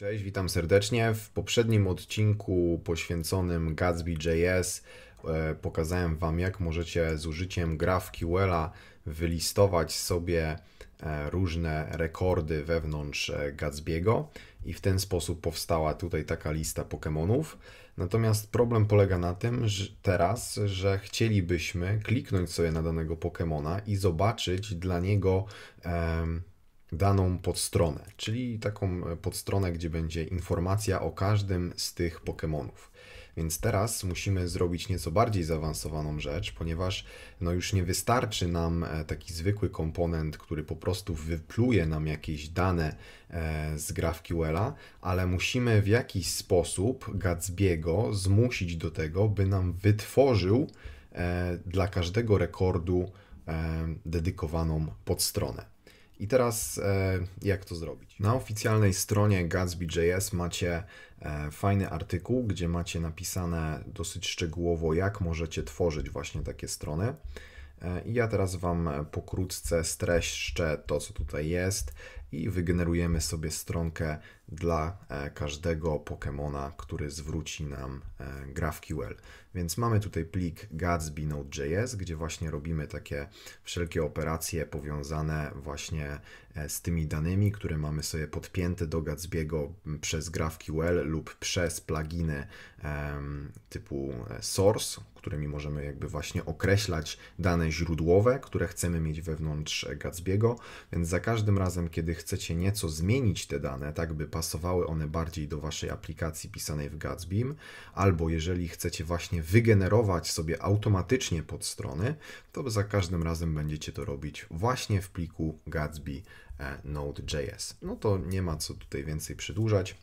Cześć, witam serdecznie. W poprzednim odcinku poświęconym Gatsby.js e, pokazałem Wam, jak możecie z użyciem GraphQL'a wylistować sobie e, różne rekordy wewnątrz e, Gatsby'ego i w ten sposób powstała tutaj taka lista Pokémonów. Natomiast problem polega na tym że teraz, że chcielibyśmy kliknąć sobie na danego Pokémona i zobaczyć dla niego daną podstronę, czyli taką e, podstronę, gdzie będzie informacja o każdym z tych Pokémonów. Więc teraz musimy zrobić nieco bardziej zaawansowaną rzecz, ponieważ no już nie wystarczy nam e, taki zwykły komponent, który po prostu wypluje nam jakieś dane e, z GraphQL-a, ale musimy w jakiś sposób Gatsby'ego zmusić do tego, by nam wytworzył dla każdego rekordu dedykowaną podstronę. I teraz e, jak to zrobić? Na oficjalnej stronie Gatsby.js macie e, fajny artykuł, gdzie macie napisane dosyć szczegółowo, jak możecie tworzyć właśnie takie strony. E, I ja teraz Wam pokrótce streszczę to, co tutaj jest i wygenerujemy sobie stronkę dla e, każdego Pokémona, który zwróci nam e, GraphQL. Więc mamy tutaj plik Gatsby Node.js, gdzie właśnie robimy takie wszelkie operacje powiązane właśnie e, z tymi danymi, które mamy sobie podpięte do Gatsby'ego przez GraphQL lub przez pluginy typu source, którymi możemy jakby właśnie określać dane źródłowe, które chcemy mieć wewnątrz Gatsby'ego. Więc za każdym razem, kiedy chcecie nieco zmienić te dane, tak by pasowały one bardziej do Waszej aplikacji pisanej w Gatsby, albo jeżeli chcecie właśnie wygenerować sobie automatycznie podstrony, to za każdym razem będziecie to robić właśnie w pliku Gatsby e, Node.js. No to nie ma co tutaj więcej przedłużać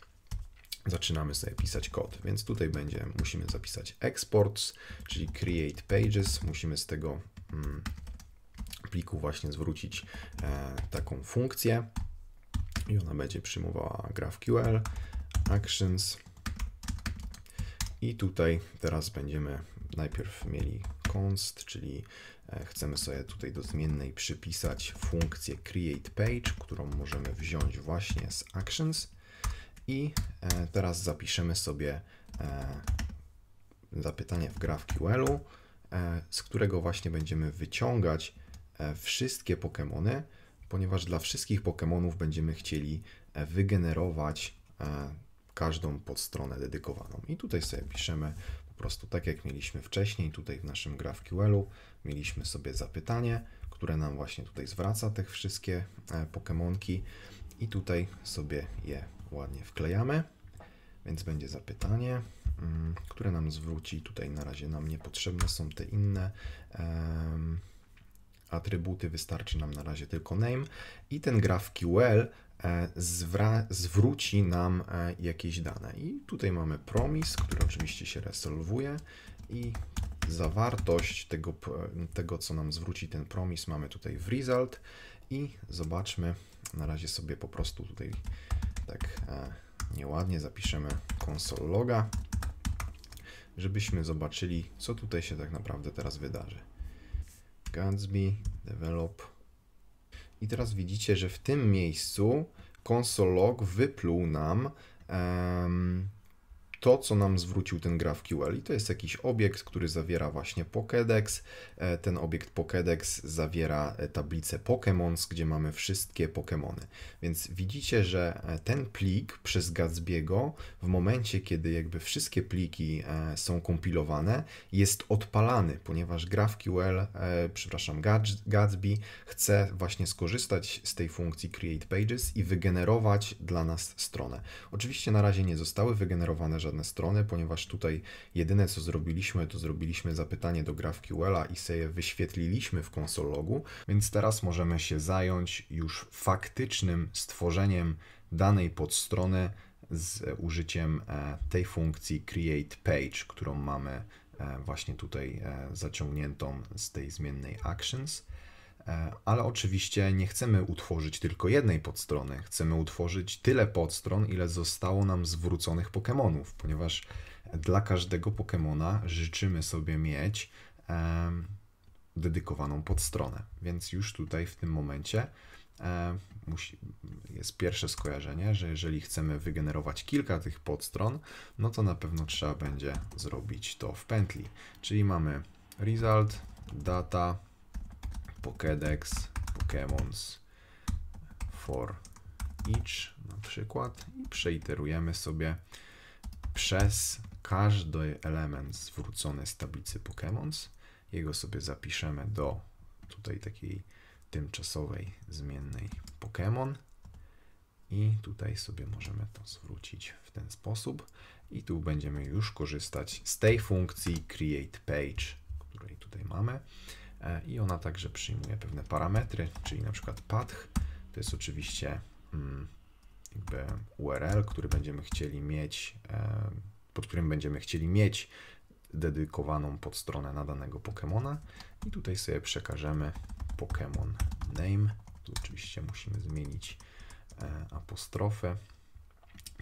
zaczynamy sobie pisać kod. Więc tutaj będzie, musimy zapisać exports, czyli create pages. Musimy z tego mm, pliku właśnie zwrócić e, taką funkcję i ona będzie przyjmowała GraphQL, Actions i tutaj teraz będziemy najpierw mieli const, czyli e, chcemy sobie tutaj do zmiennej przypisać funkcję createPage, którą możemy wziąć właśnie z actions i e, teraz zapiszemy sobie e, zapytanie w GraphQL-u, z którego właśnie będziemy wyciągać wszystkie Pokémony, ponieważ dla wszystkich Pokémonów będziemy chcieli e, wygenerować e, każdą podstronę dedykowaną. I tutaj sobie piszemy po prostu tak jak mieliśmy wcześniej, tutaj w naszym GraphQL-u mieliśmy sobie zapytanie, które nam właśnie tutaj zwraca te wszystkie e, Pokémonki i tutaj sobie je ładnie wklejamy. Więc będzie zapytanie, mm, które nam zwróci. Tutaj na razie nam niepotrzebne są te inne. Um, atrybuty wystarczy nam na razie tylko name i ten graf QL e, zwróci nam e, jakieś dane. I tutaj mamy promis, który oczywiście się resolwuje i zawartość tego, tego co nam zwróci ten promis mamy tutaj w result i zobaczmy, na razie sobie po prostu tutaj tak e, nieładnie zapiszemy console loga, żebyśmy zobaczyli, co tutaj się tak naprawdę teraz wydarzy. Gatsby, develop. I teraz widzicie, że w tym miejscu log wypluł nam um, to, co nam zwrócił ten GraphQL, i to jest jakiś obiekt, który zawiera właśnie Pokédex. E, ten obiekt Pokédex zawiera e, tablicę Pokémons, gdzie mamy wszystkie Pokémony. Więc widzicie, że e, ten plik przez Gatsby'ego w momencie, kiedy jakby wszystkie pliki są kompilowane, jest odpalany, ponieważ GraphQL, przepraszam, Gatsby chce właśnie skorzystać z tej funkcji Create Pages i wygenerować dla nas stronę. Oczywiście na razie nie zostały wygenerowane żadne strony, ponieważ tutaj jedyne co zrobiliśmy, to zrobiliśmy zapytanie do GraphQLa i sobie wyświetliliśmy w konsologu. logu, więc teraz możemy się zająć już faktycznym stworzeniem danej podstrony z użyciem e, tej funkcji createPage, którą mamy e, właśnie tutaj e, zaciągniętą z tej zmiennej actions. E, ale oczywiście nie chcemy utworzyć tylko jednej podstrony, chcemy utworzyć tyle podstron, ile zostało nam zwróconych Pokémonów, ponieważ dla każdego Pokémona życzymy sobie mieć e, dedykowaną podstronę. Więc już tutaj w tym momencie e, musi, jest pierwsze skojarzenie, że jeżeli chcemy wygenerować kilka tych podstron, no to na pewno trzeba będzie zrobić to w pętli. Czyli mamy result, data, Pokédex Pokémons for each na przykład i przeiterujemy sobie przez każdy element zwrócony z tablicy Pokémons. Jego sobie zapiszemy do tutaj takiej tymczasowej zmiennej Pokémon. I tutaj sobie możemy to zwrócić w ten sposób. I tu będziemy już korzystać z tej funkcji create page, której tutaj mamy. E, i ona także przyjmuje pewne parametry, czyli na przykład path to jest oczywiście mm, jakby URL, który będziemy chcieli mieć, e, pod którym będziemy chcieli mieć dedykowaną podstronę na danego Pokemona i tutaj sobie przekażemy Pokemon name, tu oczywiście musimy zmienić e, apostrofę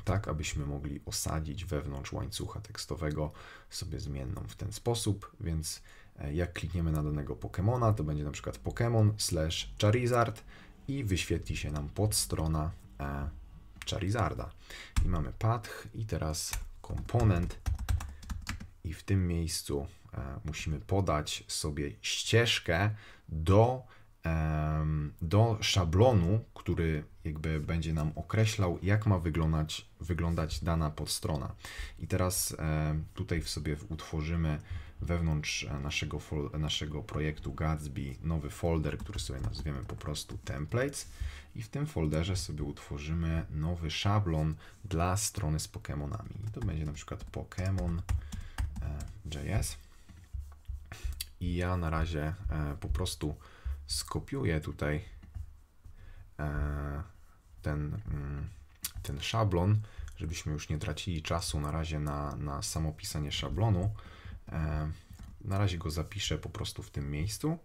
tak abyśmy mogli osadzić wewnątrz łańcucha tekstowego sobie zmienną w ten sposób, więc e, jak klikniemy na danego Pokemona, to będzie na przykład Pokemon slash Charizard i wyświetli się nam podstrona e, Charizarda. I mamy path i teraz komponent i w tym miejscu e, musimy podać sobie ścieżkę do do szablonu, który jakby będzie nam określał, jak ma wyglądać, wyglądać dana podstrona. I teraz tutaj w sobie utworzymy wewnątrz e, naszego, naszego projektu Gatsby nowy folder, który sobie nazwiemy po prostu templates i w tym folderze sobie utworzymy nowy szablon dla strony z Pokémonami. I to będzie na przykład Pokémon.js e, i ja na razie e, po prostu skopiuję tutaj e, ten, mm, ten szablon, żebyśmy już nie tracili czasu na razie na, na samo pisanie szablonu. E, na razie go zapiszę po prostu w tym miejscu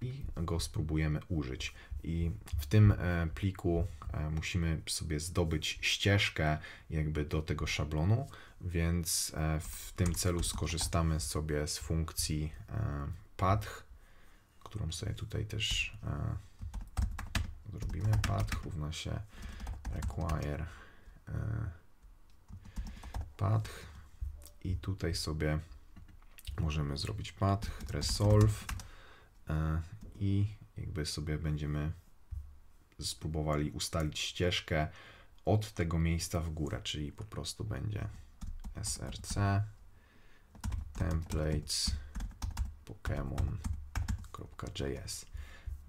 i go spróbujemy użyć. I w tym e, pliku musimy sobie zdobyć ścieżkę jakby do tego szablonu, więc w tym celu skorzystamy sobie z funkcji path którą sobie tutaj też e, zrobimy. path równa się require e, i tutaj sobie możemy zrobić path resolve e, i jakby sobie będziemy spróbowali ustalić ścieżkę od tego miejsca w górę, czyli po prostu będzie src templates Pokémon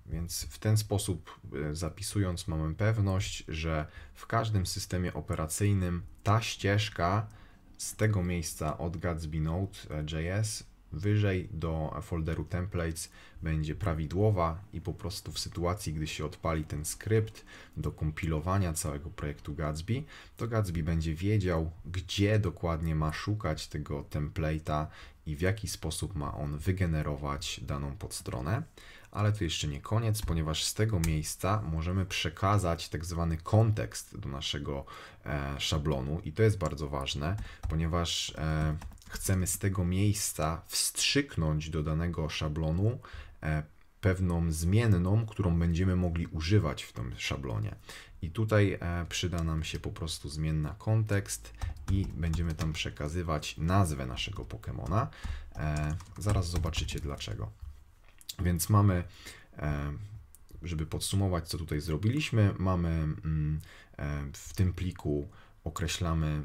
więc w ten sposób e, zapisując mamy pewność, że w każdym systemie operacyjnym ta ścieżka z tego miejsca od Gatsby Node.js e, wyżej do folderu templates będzie prawidłowa i po prostu w sytuacji, gdy się odpali ten skrypt do kompilowania całego projektu Gatsby, to Gatsby będzie wiedział, gdzie dokładnie ma szukać tego template'a i w jaki sposób ma on wygenerować daną podstronę. Ale to jeszcze nie koniec, ponieważ z tego miejsca możemy przekazać tak zwany kontekst do naszego e, szablonu i to jest bardzo ważne, ponieważ e, chcemy z tego miejsca wstrzyknąć do danego szablonu e, pewną zmienną, którą będziemy mogli używać w tym szablonie. I tutaj e, przyda nam się po prostu zmienna kontekst i będziemy tam przekazywać nazwę naszego Pokemona. E, zaraz zobaczycie dlaczego. Więc mamy żeby podsumować, co tutaj zrobiliśmy, mamy mm, w tym pliku określamy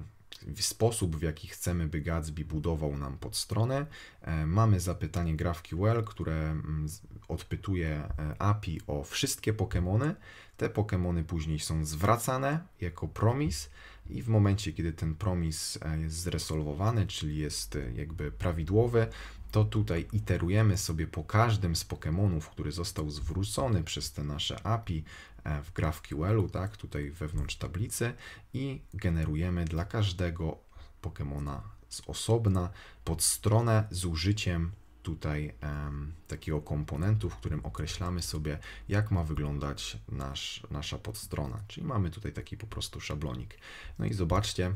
sposób, w jaki chcemy, by Gatsby budował nam podstrony, e, Mamy zapytanie GraphQL, które mm, odpytuje e, API o wszystkie Pokémony. Te Pokémony później są zwracane jako promis i w momencie, kiedy ten promis e, jest zresolwowany, czyli jest jakby prawidłowy, to tutaj iterujemy sobie po każdym z Pokémonów, który został zwrócony przez te nasze API e, w GraphQL-u, tak, tutaj wewnątrz tablicy i generujemy dla każdego Pokémona z osobna podstronę z użyciem tutaj um, takiego komponentu, w którym określamy sobie, jak ma wyglądać nasz, nasza podstrona. Czyli mamy tutaj taki po prostu szablonik. No i zobaczcie,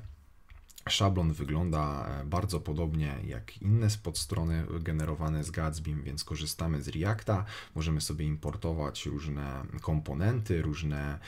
Szablon wygląda e, bardzo podobnie jak inne podstrony generowane z Gatsby, więc korzystamy z Reacta. Możemy sobie importować różne komponenty, różne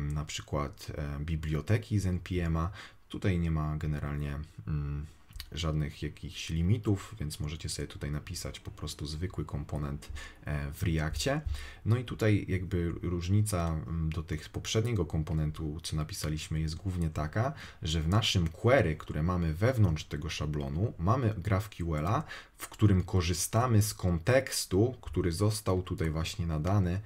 na przykład e, biblioteki z NPM'a. Tutaj nie ma generalnie mm, żadnych jakichś limitów, więc możecie sobie tutaj napisać po prostu zwykły komponent e, w Reactie. No i tutaj jakby różnica mm, do tych poprzedniego komponentu, co napisaliśmy, jest głównie taka, że w naszym query, które mamy wewnątrz tego szablonu, mamy GraphQL'a, w którym korzystamy z kontekstu, który został tutaj właśnie nadany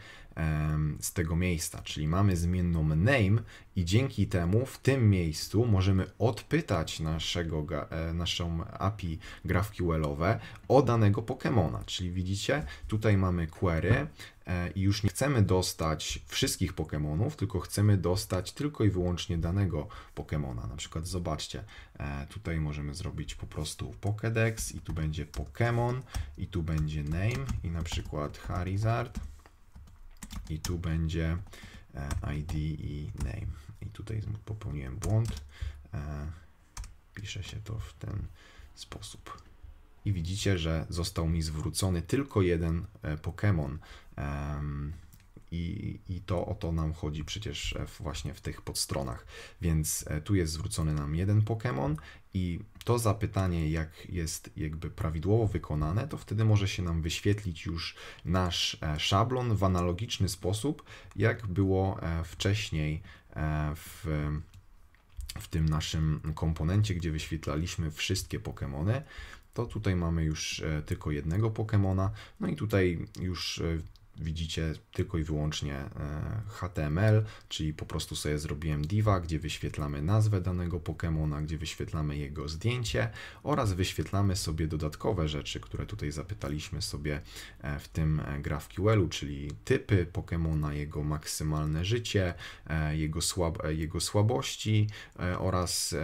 z tego miejsca, czyli mamy zmienną name i dzięki temu w tym miejscu możemy odpytać naszego, e, naszą API GraphQL-owe o danego Pokemona, czyli widzicie, tutaj mamy query e, i już nie chcemy dostać wszystkich Pokemonów, tylko chcemy dostać tylko i wyłącznie danego Pokemona. Na przykład zobaczcie, e, tutaj możemy zrobić po prostu Pokédex i tu będzie Pokemon i tu będzie name i na przykład Harizard i tu będzie e, ID i name. I tutaj popełniłem błąd. E, pisze się to w ten sposób. I widzicie, że został mi zwrócony tylko jeden e, Pokémon i, i to o to nam chodzi przecież e, właśnie w tych podstronach. Więc e, tu jest zwrócony nam jeden Pokémon i to zapytanie, jak jest jakby prawidłowo wykonane, to wtedy może się nam wyświetlić już nasz e, szablon w analogiczny sposób, jak było wcześniej w w tym naszym komponencie, gdzie wyświetlaliśmy wszystkie Pokémony, to tutaj mamy już tylko jednego Pokémona. No i tutaj już widzicie tylko i wyłącznie e, HTML, czyli po prostu sobie zrobiłem diva, gdzie wyświetlamy nazwę danego Pokémona, gdzie wyświetlamy jego zdjęcie oraz wyświetlamy sobie dodatkowe rzeczy, które tutaj zapytaliśmy sobie e, w tym e, GraphQL-u, czyli typy Pokémona, jego maksymalne życie, jego, słab jego słabości oraz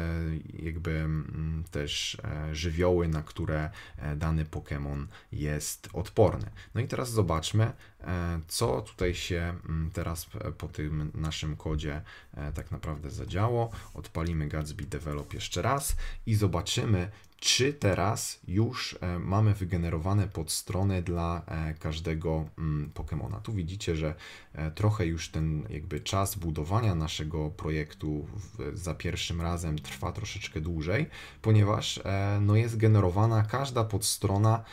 jakby mm, też żywioły, na które dany Pokémon jest odporny. No i teraz zobaczmy, E, co tutaj się mm, teraz po tym naszym kodzie e, tak naprawdę zadziało. Odpalimy Gatsby Develop jeszcze raz i zobaczymy, czy teraz już e, mamy wygenerowane podstrony dla e, każdego mm, Pokemona. Tu widzicie, że e, trochę już ten jakby czas budowania naszego projektu za pierwszym razem trwa troszeczkę dłużej, ponieważ no jest generowana każda podstrona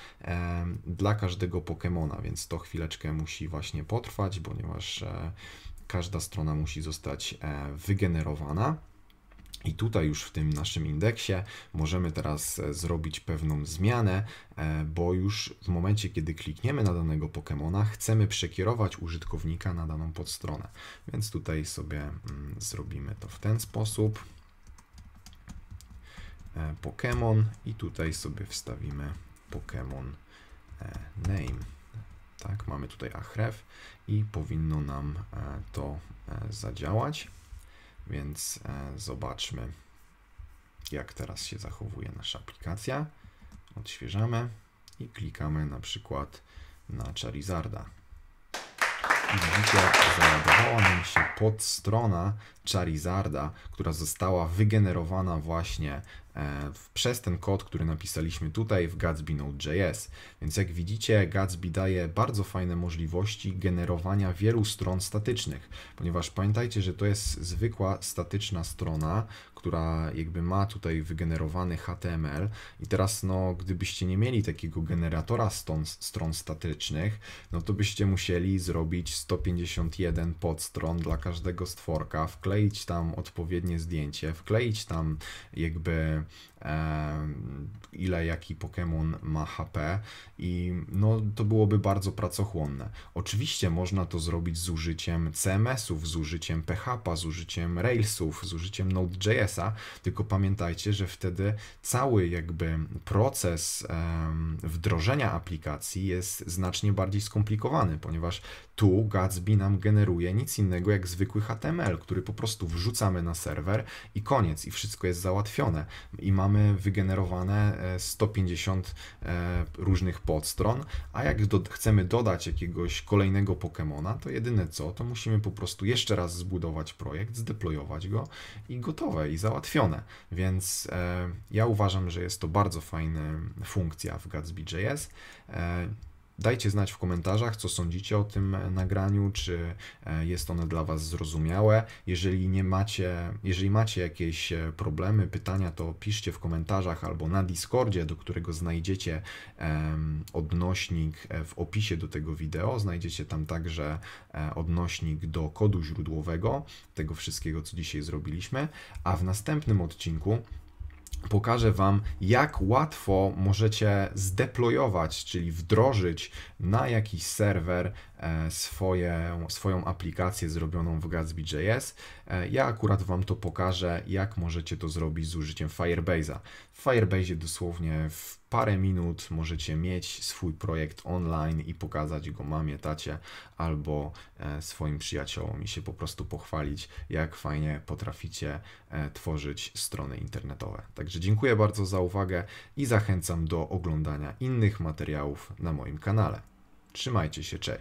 dla każdego Pokemona, więc to chwileczkę musi właśnie potrwać, ponieważ każda strona musi zostać wygenerowana. I tutaj już w tym naszym indeksie możemy teraz e, zrobić pewną zmianę, e, bo już w momencie, kiedy klikniemy na danego Pokemona, chcemy przekierować użytkownika na daną podstronę. Więc tutaj sobie mm, zrobimy to w ten sposób. E, Pokemon i tutaj sobie wstawimy Pokemon name. Tak, mamy tutaj achrew i powinno nam to zadziałać. Więc e, zobaczmy, jak teraz się zachowuje nasza aplikacja. Odświeżamy i klikamy na przykład na Charizarda. I widzicie, załadowała nam się podstrona Charizarda, która została wygenerowana właśnie e, przez ten kod, który napisaliśmy tutaj w Gatsby Node.js. Więc jak widzicie, Gatsby daje bardzo fajne możliwości generowania wielu stron statycznych, ponieważ pamiętajcie, że to jest zwykła statyczna strona, która jakby ma tutaj wygenerowany HTML i teraz no, gdybyście nie mieli takiego generatora stron, stron statycznych, no to byście musieli zrobić 151 podstron dla każdego stworka, wkleić wkleić tam odpowiednie zdjęcie, wkleić tam jakby ile jaki Pokémon ma HP i no to byłoby bardzo pracochłonne. Oczywiście można to zrobić z użyciem CMS-ów, z użyciem PHP, z użyciem Railsów, z użyciem Node.jsa, tylko pamiętajcie, że wtedy cały jakby proces wdrożenia aplikacji jest znacznie bardziej skomplikowany, ponieważ tu Gatsby nam generuje nic innego jak zwykły HTML, który po prostu wrzucamy na serwer i koniec i wszystko jest załatwione i mamy mamy wygenerowane 150 e, e, różnych podstron, a jak do, chcemy dodać jakiegoś kolejnego Pokemona, to jedyne co, to musimy po prostu jeszcze raz zbudować projekt, zdeployować go i gotowe i załatwione. Więc e, ja uważam, że jest to bardzo fajna funkcja w Gatsby.js. Dajcie znać w komentarzach, co sądzicie o tym e, nagraniu, czy e, jest ono dla Was zrozumiałe. Jeżeli nie macie, jeżeli macie jakieś e, problemy, pytania, to piszcie w komentarzach albo na Discordzie, do którego znajdziecie odnośnik w opisie do tego wideo. Znajdziecie tam także odnośnik do kodu źródłowego tego wszystkiego, co dzisiaj zrobiliśmy. A w następnym odcinku pokażę Wam, jak łatwo możecie zdeployować, czyli wdrożyć na jakiś serwer e, swoje, swoją aplikację zrobioną w Gatsby.js. E, ja akurat Wam to pokażę, jak możecie to zrobić z użyciem Firebase'a. W Firebase dosłownie w parę minut możecie mieć swój projekt online i pokazać go mamie, tacie albo e, swoim przyjaciołom i się po prostu pochwalić, jak fajnie potraficie e, tworzyć strony internetowe. Także dziękuję bardzo za uwagę i zachęcam do oglądania innych materiałów na moim kanale. Trzymajcie się, cześć!